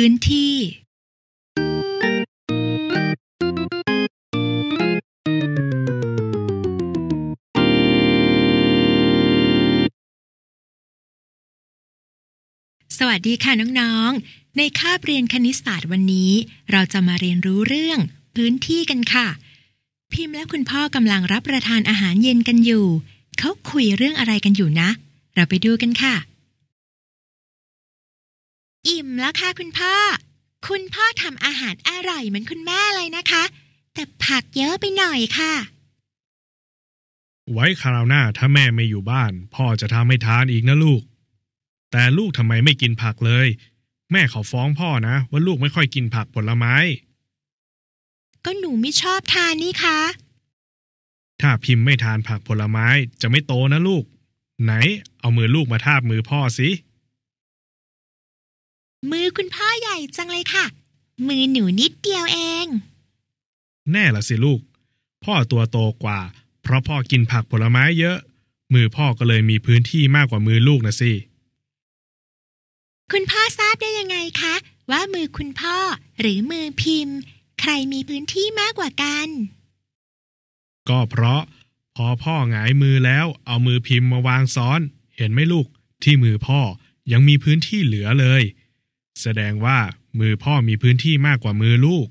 พื้นที่ สวัสดีค่ะน้องๆ ในคาบเรียนคณิตศาสตร์วันนี้ เราจะมาเรียนรู้เรื่อง พื้นที่กันค่ะ พิมพ์และคุณพ่อกำลังรับประทานอาหารเย็นกันอยู่ เขาคุยเรื่องอะไรกันอยู่นะ เราไปดูกันค่ะอิ่มแล้วค่ะคุณพ่อ คุณพ่อทำอาหารอร่อยเหมือนคุณแม่เลยนะคะ แต่ผักเยอะไปหน่อยค่ะ ไว้คราวหน้าถ้าแม่ไม่อยู่บ้าน พ่อจะทำให้ทานอีกนะลูก แต่ลูกทำไมไม่กินผักเลย แม่เขาฟ้องพ่อนะ ว่าลูกไม่ค่อยกินผักผลไม้ ก็หนูไม่ชอบทานนี่คะถ้าพิมพ์ไม่ทานผักผลไม้ จะไม่โตนะลูก ไหนเอามือลูกมาทาบมือพ่อสิมือคุณพ่อใหญ่จังเลยค่ะ มือหนูนิดเดียวเอง แน่ละสิลูก พ่อตัวโตกว่า เพราะพ่อกินผักผลไม้เยอะ มือพ่อก็เลยมีพื้นที่มากกว่ามือลูกนะสิ คุณพ่อทราบได้ยังไงคะ ว่ามือคุณพ่อหรือมือพิมพ์ ใครมีพื้นที่มากกว่ากัน ก็เพราะพอพ่อหงายมือแล้ว เอามือพิมพ์มาวางซ้อน เห็นไหมลูกที่มือพ่อยังมีพื้นที่เหลือเลยแสดงว่ามือพ่อมีพื้นที่มากกว่ามือลูก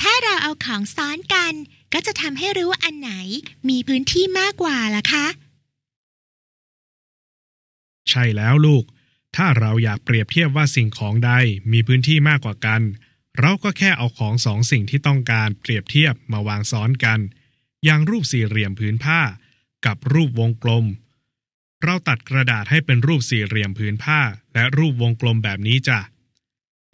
ถ้าเราเอาของซ้อนกัน ก็จะทำให้รู้ว่าอันไหนมีพื้นที่มากกว่าล่ะคะ ใช่แล้วลูก ถ้าเราอยากเปรียบเทียบว่าสิ่งของใดมีพื้นที่มากกว่ากัน เราก็แค่เอาของสองสิ่งที่ต้องการเปรียบเทียบมาวางซ้อนกัน อย่างรูปสี่เหลี่ยมพื้นผ้า กับรูปวงกลมเราตัดกระดาษให้เป็นรูปสี่เหลี่ยมผืนผ้าและรูปวงกลมแบบนี้จ้ะ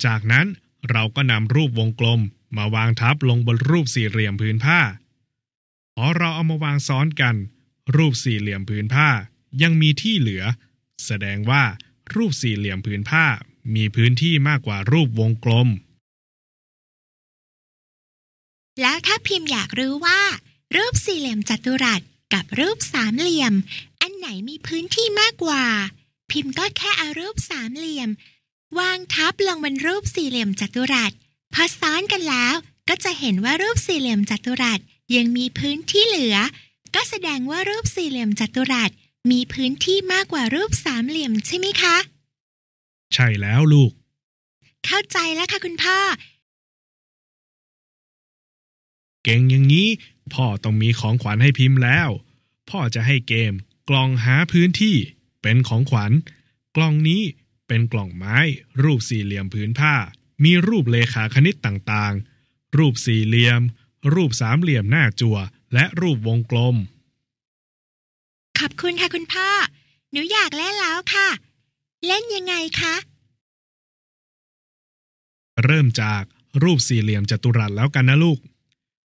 จากนั้นเราก็นำรูปวงกลมมาวางทับลงบนรูปสี่เหลี่ยมผืนผ้าพอเราเอามาวางซ้อนกัน รูปสี่เหลี่ยมผืนผ้ายังมีที่เหลือ แสดงว่ารูปสี่เหลี่ยมผืนผ้ามีพื้นที่มากกว่ารูปวงกลม แล้วถ้าพิมพ์อยากรู้ว่า รูปสี่เหลี่ยมจัตุรัสกับรูปสามเหลี่ยมไหนมีพื้นที่มากกว่า พิมพ์ก็แค่เอารูปสามเหลี่ยม วางทับลงบนรูปสี่เหลี่ยมจัตุรัสพอซ้อนกันแล้ว ก็จะเห็นว่ารูปสี่เหลี่ยมจัตุรัส ยังมีพื้นที่เหลือ ก็แสดงว่ารูปสี่เหลี่ยมจัตุรัส มีพื้นที่มากกว่ารูปสามเหลี่ยมใช่ไหมคะ ใช่แล้วลูก เข้าใจแล้วค่ะคุณพ่อ เก่งอย่างนี้ พ่อต้องมีของขวัญให้พิมพ์แล้ว พ่อจะให้เกมกล่องหาพื้นที่เป็นของขวัญ กล่องนี้เป็นกล่องไม้รูปสี่เหลี่ยมผืนผ้า มีรูปเลขาคณิตต่าง ๆ รูปสี่เหลี่ยม รูปสามเหลี่ยมหน้าจัว่วและรูปวงกลม ขอบคุณค่ะ คุณพ่อหนูอยากเล่นแล้วค่ะ เล่นยังไงคะ เริ่มจากรูปสี่เหลี่ยมจัตุรัสแล้วกันนะลูก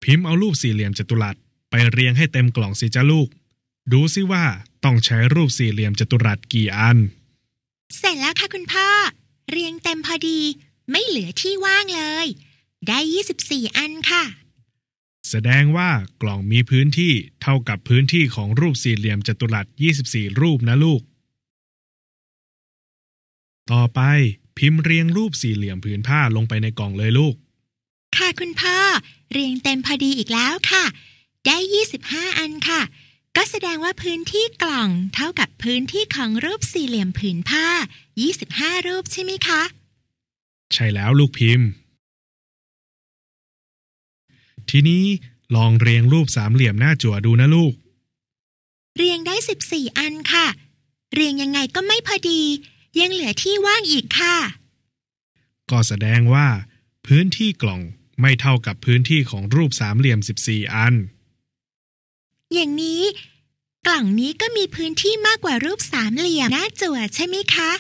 พิมพ์เอารูปสี่เหลี่ยมจัตุรัส ไปเรียงให้เต็มกล่องสิจ้าลูกดูซิว่าต้องใช้รูปสี่เหลี่ยมจัตุรัสกี่อัน เสร็จแล้วค่ะคุณพ่อ เรียงเต็มพอดีไม่เหลือที่ว่างเลย ได้24อันค่ะ แสดงว่ากล่องมีพื้นที่เท่ากับพื้นที่ของรูปสี่เหลี่ยมจัตุรัส24 รูปนะลูก ต่อไปพิมพ์เรียงรูปสี่เหลี่ยมผืนผ้าลงไปในกล่องเลยลูก ค่ะคุณพ่อเรียงเต็มพอดีอีกแล้วค่ะ ได้25อันค่ะก็แสดงว่าพื้นที่กล่องเท่ากับพื้นที่ของรูปสี่เหลี่ยมผืนผ้า25รูปใช่ไหมคะ ใช่แล้วลูกพิมพ์ ทีนี้ลองเรียงรูปสามเหลี่ยมหน้าจั่วดูนะลูก เรียงได้14อันค่ะ เรียงยังไงก็ไม่พอดี ยังเหลือที่ว่างอีกค่ะ ก็แสดงว่า พื้นที่กล่องไม่เท่ากับพื้นที่ของรูปสามเหลี่ยม 14 อันอย่างนี้ กล่องนี้ก็มีพื้นที่มากกว่ารูปสามเหลี่ยมหน้าจั่วใช่ไหมคะ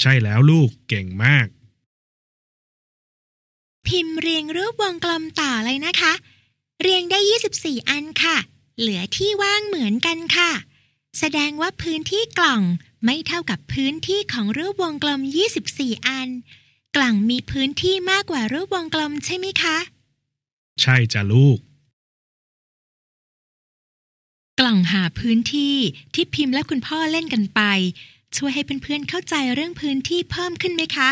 ใช่แล้วลูกเก่งมาก พิมพ์เรียงรูปวงกลมต่อเลยนะคะ เรียงได้ 24 อันค่ะ เหลือที่ว่างเหมือนกันค่ะ แสดงว่าพื้นที่กล่องไม่เท่ากับพื้นที่ของรูปวงกลม 24 อัน กล่องมีพื้นที่มากกว่ารูปวงกลมใช่ไหมคะ ใช่จ้ะลูกล่องหาพื้นที่ที่พิมพ์และคุณพ่อเล่นกันไป ช่วยให้เพื่อนๆเเข้าใจเรื่องพื้นที่เพิ่มขึ้นไหมคะ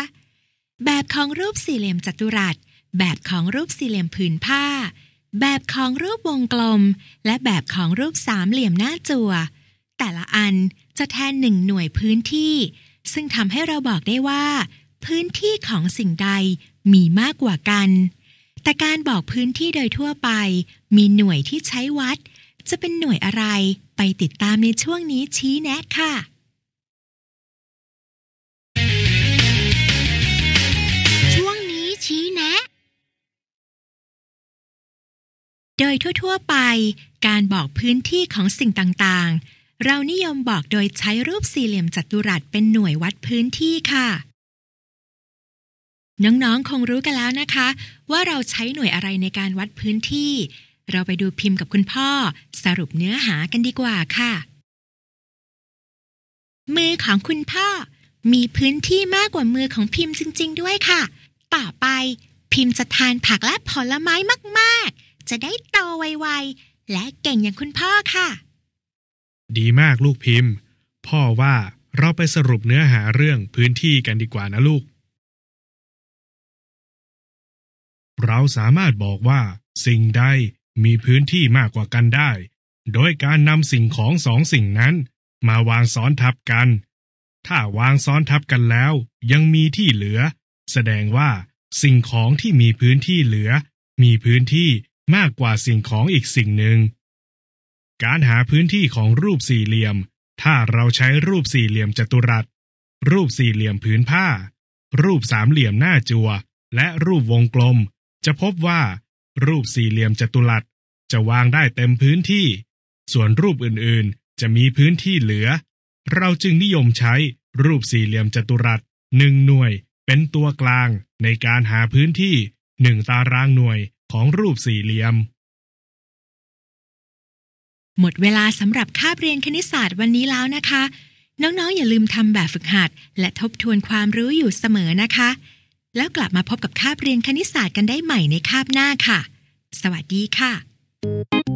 แบบของรูปสี่เหลี่ยมจัตุรัส แบบของรูปสี่เหลี่ยมผืนผ้า แบบของรูปวงกลม และแบบของรูปสามเหลี่ยมหน้าจัว่วแต่ละอันจะแทนหนึ่งหน่วยพื้นที่ ซึ่งทำให้เราบอกได้ว่า พื้นที่ของสิ่งใดมีมากกว่ากัน แต่การบอกพื้นที่โดยทั่วไป มีหน่วยที่ใช้วัดจะเป็นหน่วยอะไรไปติดตามในช่วงนี้ชี้แนะค่ะ ช่วงนี้แนะ โดยทั่วๆไป การบอกพื้นที่ของสิ่งต่างๆ เรานิยมบอกโดยใช้รูปสี่เหลี่ยมจัตุรัสเป็นหน่วยวัดพื้นที่ค่ะ น้องๆ คงรู้กันแล้วนะคะ ว่าเราใช้หน่วยอะไรในการวัดพื้นที่เราไปดูพิมพ์กับคุณพ่อสรุปเนื้อหากันดีกว่าค่ะ มือของคุณพ่อ มีพื้นที่มากกว่ามือของพิมพ์จริงๆ ด้วยค่ะ ต่อไปพิมพ์จะทานผักและผลไม้มากๆ จะได้โตไวๆ และเก่งอย่างคุณพ่อค่ะ ดีมากลูกพิมพ์ พ่อว่าเราไปสรุปเนื้อหาเรื่องพื้นที่กันดีกว่านะลูก เราสามารถบอกว่าสิ่งใดมีพื้นที่มากกว่ากันได้ โดยการนำสิ่งของสองสิ่งนั้น มาวางซ้อนทับกัน ถ้าวางซ้อนทับกันแล้ว ยังมีที่เหลือ แสดงว่าสิ่งของที่มีพื้นที่เหลือ มีพื้นที่มากกว่าสิ่งของอีกสิ่งหนึ่ง การหาพื้นที่ของรูปสี่เหลี่ยม ถ้าเราใช้รูปสี่เหลี่ยมจัตุรัส รูปสี่เหลี่ยมผืนผ้า รูปสามเหลี่ยมหน้าจัวและรูปวงกลม จะพบว่ารูปสี่เหลี่ยมจัตุรัสจะวางได้เต็มพื้นที่ ส่วนรูปอื่น ๆ จะมีพื้นที่เหลือ เราจึงนิยมใช้รูปสี่เหลี่ยมจัตุรัสหนึ่งหน่วยเป็นตัวกลาง ในการหาพื้นที่หนึ่งตารางหน่วยของรูปสี่เหลี่ยม หมดเวลาสำหรับคาบเรียนคณิตศาสตร์วันนี้แล้วนะคะ น้องๆอย่าลืมทำแบบฝึกหัดและทบทวนความรู้อยู่เสมอนะคะแล้วกลับมาพบกับคาบเรียนคณิตศาสตร์กันได้ใหม่ในคาบหน้าค่ะ สวัสดีค่ะ